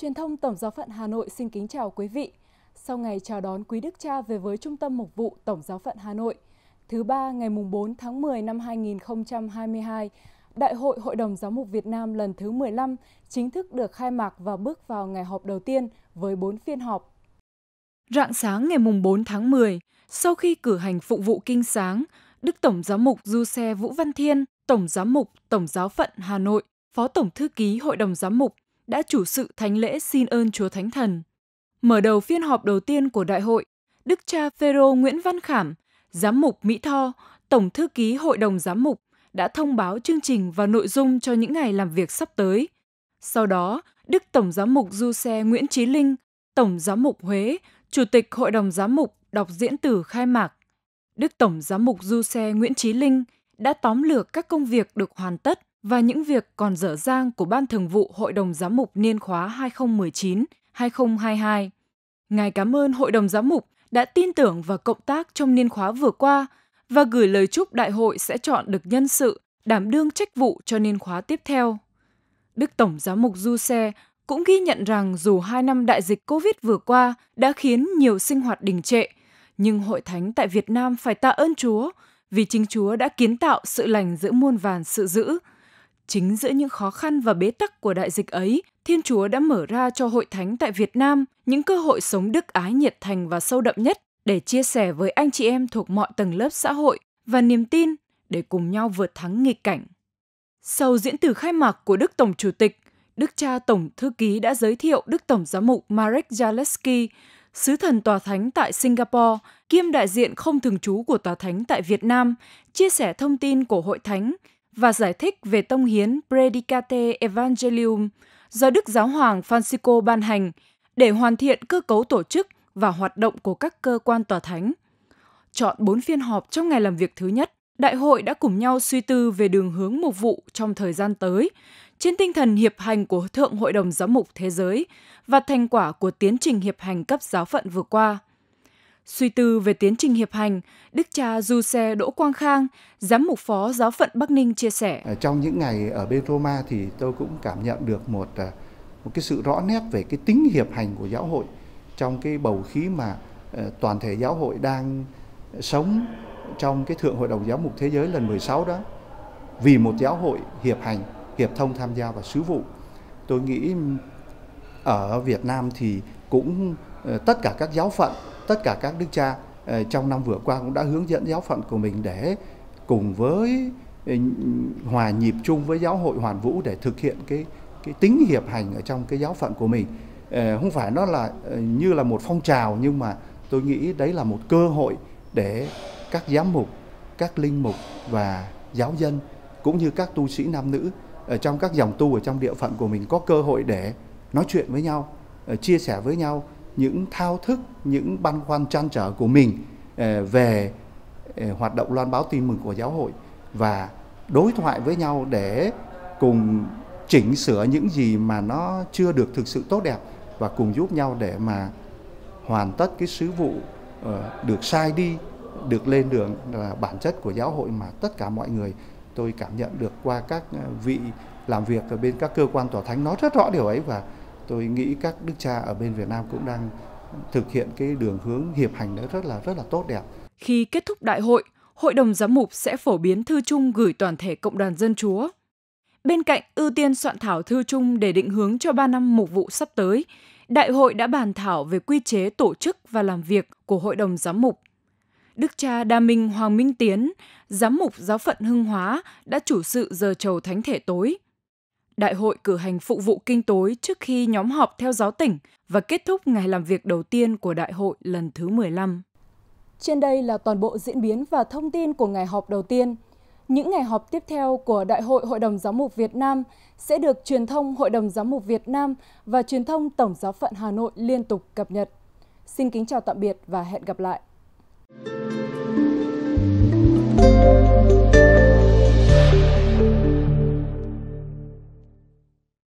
Truyền thông Tổng giáo phận Hà Nội xin kính chào quý vị. Sau ngày chào đón quý đức cha về với Trung tâm Mục vụ Tổng giáo phận Hà Nội, thứ ba ngày mùng 4 tháng 10 năm 2022, Đại hội Hội đồng Giáo mục Việt Nam lần thứ 15 chính thức được khai mạc và bước vào ngày họp đầu tiên với 4 phiên họp. Rạng sáng ngày mùng 4 tháng 10, sau khi cử hành phục vụ kinh sáng, Đức Tổng Giám mục Du Xe Vũ Văn Thiên, Tổng Giám mục Tổng Giáo phận Hà Nội, Phó Tổng Thư ký Hội đồng Giám mục đã chủ sự thánh lễ xin ơn Chúa Thánh Thần. Mở đầu phiên họp đầu tiên của đại hội, Đức cha Phêrô Nguyễn Văn Khảm, giám mục Mỹ Tho, tổng thư ký Hội đồng giám mục đã thông báo chương trình và nội dung cho những ngày làm việc sắp tới. Sau đó, Đức Tổng giám mục Du Xe Nguyễn Chí Linh, Tổng giám mục Huế, Chủ tịch Hội đồng giám mục đọc diễn tử khai mạc. Đức Tổng giám mục Du Xe Nguyễn Chí Linh đã tóm lược các công việc được hoàn tất và những việc còn dở dang của Ban Thường vụ Hội đồng Giám mục niên khóa 2019-2022. Ngài cảm ơn Hội đồng Giám mục đã tin tưởng và cộng tác trong niên khóa vừa qua và gửi lời chúc đại hội sẽ chọn được nhân sự đảm đương trách vụ cho niên khóa tiếp theo. Đức Tổng Giám mục Du Xe cũng ghi nhận rằng dù hai năm đại dịch COVID vừa qua đã khiến nhiều sinh hoạt đình trệ, nhưng hội thánh tại Việt Nam phải tạ ơn Chúa vì chính Chúa đã kiến tạo sự lành giữa muôn vàn sự dữ. Chính giữa những khó khăn và bế tắc của đại dịch ấy, Thiên Chúa đã mở ra cho hội thánh tại Việt Nam những cơ hội sống đức ái nhiệt thành và sâu đậm nhất để chia sẻ với anh chị em thuộc mọi tầng lớp xã hội và niềm tin để cùng nhau vượt thắng nghịch cảnh. Sau diễn từ khai mạc của Đức Tổng Chủ tịch, Đức cha Tổng Thư ký đã giới thiệu Đức Tổng Giám mục Marek Jaleski, sứ thần tòa thánh tại Singapore, kiêm đại diện không thường trú của tòa thánh tại Việt Nam, chia sẻ thông tin của hội thánh và giải thích về tông hiến Predicate Evangelium do Đức Giáo hoàng Francisco ban hành để hoàn thiện cơ cấu tổ chức và hoạt động của các cơ quan tòa thánh. Chọn 4 phiên họp trong ngày làm việc thứ nhất, đại hội đã cùng nhau suy tư về đường hướng mục vụ trong thời gian tới, trên tinh thần hiệp hành của Thượng Hội đồng Giám mục Thế giới và thành quả của tiến trình hiệp hành cấp giáo phận vừa qua – Suy tư về tiến trình hiệp hành, Đức cha Du Xe Đỗ Quang Khang, giám mục phó giáo phận Bắc Ninh chia sẻ. À, trong những ngày ở bên Roma thì tôi cũng cảm nhận được một à, một cái sự rõ nét về cái tính hiệp hành của giáo hội trong cái bầu khí mà à, toàn thể giáo hội đang sống trong cái Thượng Hội đồng Giáo mục Thế giới lần 16 đó vì một giáo hội hiệp hành, hiệp thông tham gia vào sứ vụ. Tôi nghĩ ở Việt Nam thì cũng ờ, tất cả các giáo phận tất cả các đức cha ờ, trong năm vừa qua cũng đã hướng dẫn giáo phận của mình để cùng với ừ, hòa nhịp chung với giáo hội hoàn vũ để thực hiện cái cái tính hiệp hành ở trong cái giáo phận của mình ờ, không phải nó là ờ, như là một phong trào nhưng mà tôi nghĩ đấy là một cơ hội để các giám mục các linh mục và giáo dân cũng như các tu sĩ nam nữ ở trong các dòng tu ở trong địa phận của mình có cơ hội để nói chuyện với nhau chia sẻ với nhau những thao thức, những băn khoăn trăn trở của mình ờ, về ờ, hoạt động loan báo tin mừng của giáo hội và đối thoại với nhau để cùng chỉnh sửa những gì mà nó chưa được thực sự tốt đẹp và cùng giúp nhau để mà hoàn tất cái sứ vụ ờ, được sai đi được lên đường là bản chất của giáo hội mà tất cả mọi người tôi cảm nhận được qua các vị làm việc ở bên các cơ quan tòa thánh nói rất rõ điều ấy và tôi nghĩ các đức cha ở bên Việt Nam cũng đang thực hiện cái đường hướng hiệp hành đó rất là rất là tốt đẹp. Khi kết thúc đại hội, Hội đồng Giám mục sẽ phổ biến thư chung gửi toàn thể cộng đoàn dân chúa. Bên cạnh ưu tiên soạn thảo thư chung để định hướng cho 3 năm mục vụ sắp tới, đại hội đã bàn thảo về quy chế tổ chức và làm việc của Hội đồng Giám mục. Đức cha Đa Minh Hoàng Minh Tiến, Giám mục Giáo phận Hưng Hóa đã chủ sự giờ chầu thánh thể tối – đại hội cử hành phụ vụ kinh tối trước khi nhóm họp theo giáo tỉnh và kết thúc ngày làm việc đầu tiên của đại hội lần thứ 15. Trên đây là toàn bộ diễn biến và thông tin của ngày họp đầu tiên. Những ngày họp tiếp theo của Đại hội Hội đồng Giám mục Việt Nam sẽ được truyền thông Hội đồng Giám mục Việt Nam và truyền thông Tổng giáo phận Hà Nội liên tục cập nhật. Xin kính chào tạm biệt và hẹn gặp lại.